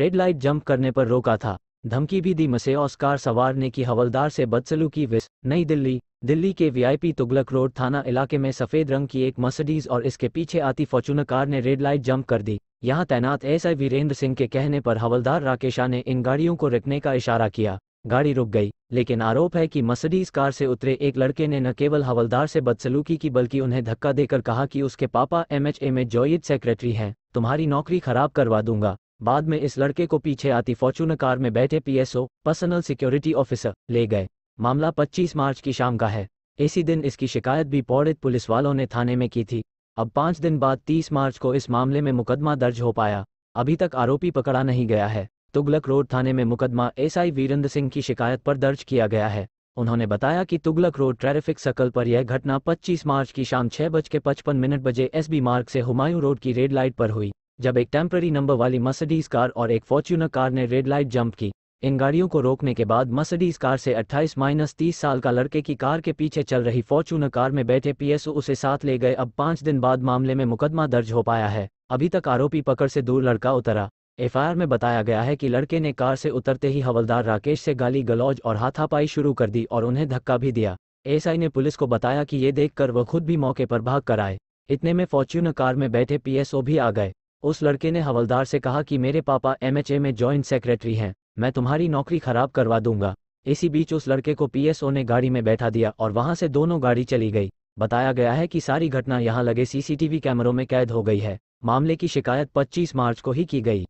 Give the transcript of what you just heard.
red light jump करने पर रोका था धमकी भी दी मसे ऑस्कार सवार ने की हवलदार से की विस नई दिल्ली दिल्ली के वीआईपी तुगलक रोड थाना इलाके में सफेद रंग की एक मर्सिडीज और इसके पीछे आती फॉर्चूनर कार ने रेड लाइट जंप कर दी यहां तैनात एसआई वीरेंद्र सिंह के कहने पर हवलदार राकेशा ने इन गाड़ियों को रखने का इशारा किया गाड़ी रुक गई लेकिन आरोप है कि मर्सिडीज कार से उतरे एक लड़के ने न केवल हवलदार से बदसलूकी की बल्कि उन्हें धक्का देकर कहा कि उसके पापा एमएचए में जॉइड सेक्रेटरी हैं तुम्हारी नौकरी खराब करवा दूंगा बाद में इस लड़के को पीछे आती फॉर्चूनर कार में बैठे पीएसओ पर्सनल सिक्योरिटी ऑफिसर ले गए मामला 25 मार्च की शाम का है इसी दिन इसकी शिकायत भी पौड़ित पुलिस वालों ने थाने में की थी अब पांच दिन बाद तीस मार्च को इस मामले में मुकदमा दर्ज हो पाया अभी तक आरोपी पकड़ा नहीं गया है तुगलक रोड थाने में मुकदमा एसआई वीरेंद्र सिंह की शिकायत पर दर्ज किया गया है उन्होंने बताया कि तुगलक रोड ट्रैफिक सर्कल पर यह घटना 25 मार्च की शाम छह बज के पचपन मिनट बजे एसबी मार्ग से हुमायूं रोड की रेड लाइट पर हुई जब एक टेम्प्ररी नंबर वाली मसडीज कार और एक फॉर्च्यूनर कार ने रेड लाइट जंप की इन गाड़ियों को रोकने के बाद मसडीज कार से 28 माइनस तीस साल का लड़के की कार के पीछे चल रही फॉर्च्यूनर कार में बैठे पीएसओ उसे साथ ले गए अब पांच दिन बाद मामले में मुकदमा दर्ज हो पाया है अभी तक आरोपी पकड़ से दूर लड़का उतरा एफआईआर में बताया गया है कि लड़के ने कार से उतरते ही हवलदार राकेश से गाली गलौज और हाथापाई शुरू कर दी और उन्हें धक्का भी दिया एसआई ने पुलिस को बताया कि ये देखकर वह खुद भी मौके पर भाग कर आए इतने में फॉर्च्यूनर कार में बैठे पीएसओ भी आ गए उस लड़के ने हवलदार से कहा कि मेरे पापा एमएचए में जॉइंट सेक्रेटरी हैं मैं तुम्हारी नौकरी खराब करवा दूंगा इसी बीच उस लड़के को पीएसओ ने गाड़ी में बैठा दिया और वहां से दोनों गाड़ी चली गई बताया गया है कि सारी घटना यहां लगे सीसीटीवी कैमरों में कैद हो गई है मामले की शिकायत 25 मार्च को ही की गई